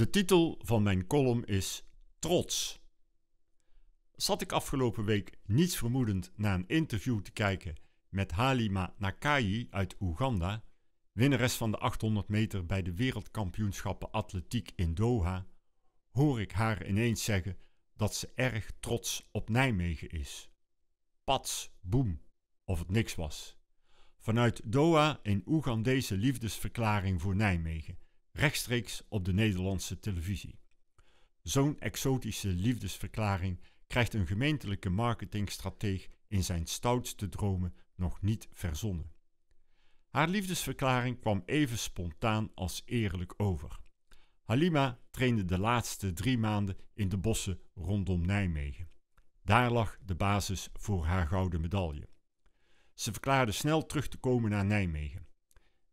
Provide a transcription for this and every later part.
De titel van mijn column is Trots. Zat ik afgelopen week niets vermoedend naar een interview te kijken met Halima Nakai uit Oeganda, winnares van de 800 meter bij de wereldkampioenschappen atletiek in Doha, hoor ik haar ineens zeggen dat ze erg trots op Nijmegen is. Pats, boem, of het niks was. Vanuit Doha een Oegandese liefdesverklaring voor Nijmegen rechtstreeks op de Nederlandse televisie. Zo'n exotische liefdesverklaring krijgt een gemeentelijke marketingstratege in zijn stoutste dromen nog niet verzonnen. Haar liefdesverklaring kwam even spontaan als eerlijk over. Halima trainde de laatste drie maanden in de bossen rondom Nijmegen. Daar lag de basis voor haar gouden medaille. Ze verklaarde snel terug te komen naar Nijmegen.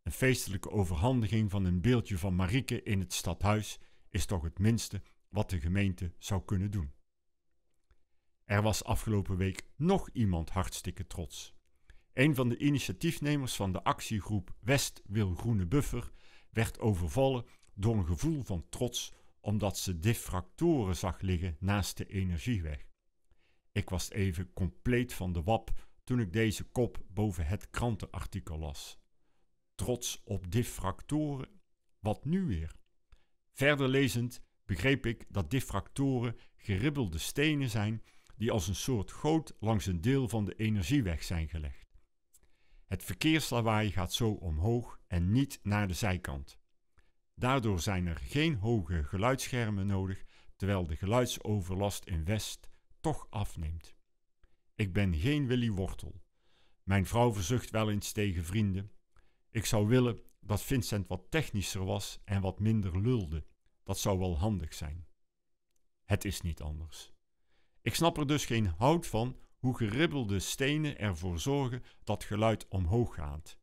Een feestelijke overhandiging van een beeldje van Marieke in het stadhuis is toch het minste wat de gemeente zou kunnen doen. Er was afgelopen week nog iemand hartstikke trots. Een van de initiatiefnemers van de actiegroep West wil Groene Buffer werd overvallen door een gevoel van trots omdat ze diffractoren zag liggen naast de energieweg. Ik was even compleet van de wap toen ik deze kop boven het krantenartikel las trots op diffractoren. Wat nu weer? Verder lezend begreep ik dat diffractoren geribbelde stenen zijn die als een soort goot langs een deel van de energieweg zijn gelegd. Het verkeerslawaai gaat zo omhoog en niet naar de zijkant. Daardoor zijn er geen hoge geluidsschermen nodig, terwijl de geluidsoverlast in West toch afneemt. Ik ben geen Willy Wortel. Mijn vrouw verzucht wel eens tegen vrienden: ik zou willen dat Vincent wat technischer was en wat minder lulde. Dat zou wel handig zijn. Het is niet anders. Ik snap er dus geen hout van hoe geribbelde stenen ervoor zorgen dat geluid omhoog gaat.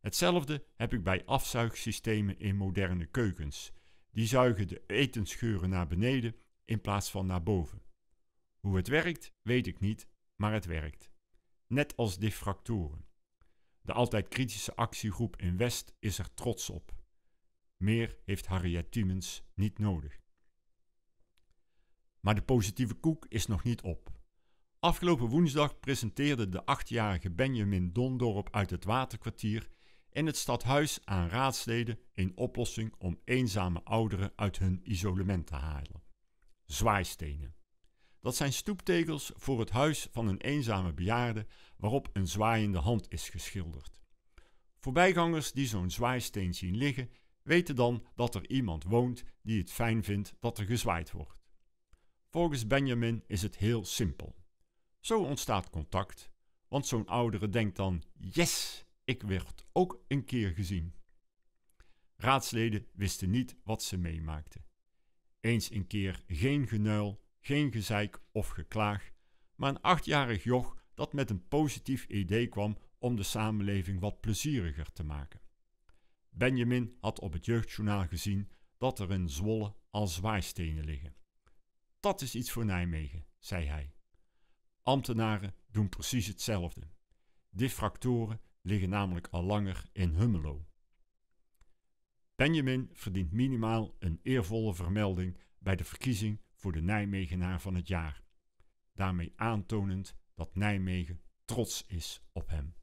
Hetzelfde heb ik bij afzuigsystemen in moderne keukens. Die zuigen de etensgeuren naar beneden in plaats van naar boven. Hoe het werkt, weet ik niet, maar het werkt. Net als diffractoren. De altijd kritische actiegroep in West is er trots op. Meer heeft Harriet Tiemens niet nodig. Maar de positieve koek is nog niet op. Afgelopen woensdag presenteerde de achtjarige Benjamin Dondorp uit het Waterkwartier in het stadhuis aan raadsleden een oplossing om eenzame ouderen uit hun isolement te halen: zwaaistenen. Dat zijn stoeptegels voor het huis van een eenzame bejaarde waarop een zwaaiende hand is geschilderd. Voorbijgangers die zo'n zwaaisteen zien liggen, weten dan dat er iemand woont die het fijn vindt dat er gezwaaid wordt. Volgens Benjamin is het heel simpel. Zo ontstaat contact, want zo'n oudere denkt dan: Yes, ik werd ook een keer gezien. Raadsleden wisten niet wat ze meemaakten. Eens een keer geen genuil, geen gezeik of geklaag, maar een achtjarig joch dat met een positief idee kwam om de samenleving wat plezieriger te maken. Benjamin had op het jeugdjournaal gezien dat er in Zwolle al zwaarstenen liggen. Dat is iets voor Nijmegen, zei hij. Ambtenaren doen precies hetzelfde. Diffractoren liggen namelijk al langer in Hummelo. Benjamin verdient minimaal een eervolle vermelding bij de verkiezing voor de Nijmegenaar van het jaar. Daarmee aantonend dat Nijmegen trots is op hem.